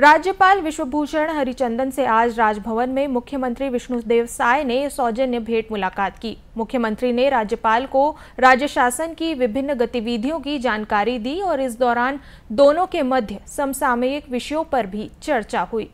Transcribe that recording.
राज्यपाल विश्वभूषण हरिचंदन से आज राजभवन में मुख्यमंत्री विष्णुदेव साय ने सौजन्य भेंट मुलाकात की मुख्यमंत्री ने राज्यपाल को राज्य शासन की विभिन्न गतिविधियों की जानकारी दी और इस दौरान दोनों के मध्य समसामयिक विषयों पर भी चर्चा हुई